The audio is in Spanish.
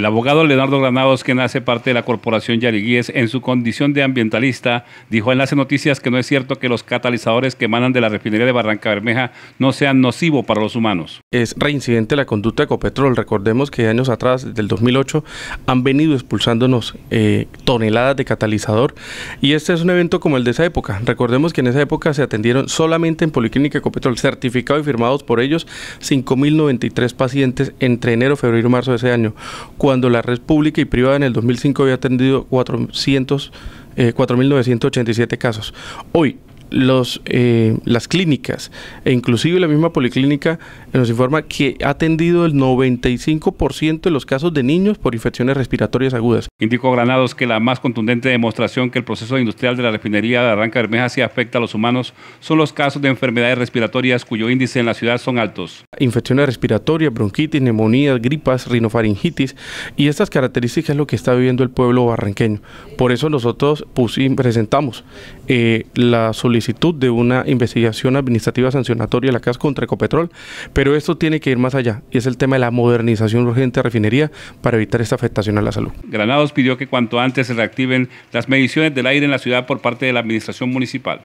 El abogado Leonardo Granados, quien hace parte de la Corporación Yariguíes en su condición de ambientalista, dijo en las Noticias que no es cierto que los catalizadores que emanan de la refinería de Barranca Bermeja no sean nocivos para los humanos es reincidente la conducta de Ecopetrol. Recordemos que años atrás, desde el 2008, han venido expulsándonos eh, toneladas de catalizador y este es un evento como el de esa época. Recordemos que en esa época se atendieron solamente en Policlínica Ecopetrol, certificados y firmados por ellos 5.093 pacientes entre enero, febrero y marzo de ese año, cuando la red pública y privada en el 2005 había atendido 4.987 eh, casos. Hoy, los, eh, las clínicas e inclusive la misma policlínica nos informa que ha atendido el 95% de los casos de niños por infecciones respiratorias agudas. Indicó Granados que la más contundente demostración que el proceso industrial de la refinería de Arranca Bermeja sí afecta a los humanos son los casos de enfermedades respiratorias cuyo índice en la ciudad son altos. Infecciones respiratorias, bronquitis, neumonías, gripas, rinofaringitis y estas características es lo que está viviendo el pueblo barranqueño. Por eso nosotros presentamos eh, la solicitud de una investigación administrativa sancionatoria la CAS contra Ecopetrol, pero esto tiene que ir más allá y es el tema de la modernización urgente de refinería para evitar esta afectación a la salud. Granados pidió que cuanto antes se reactiven las mediciones del aire en la ciudad por parte de la administración municipal.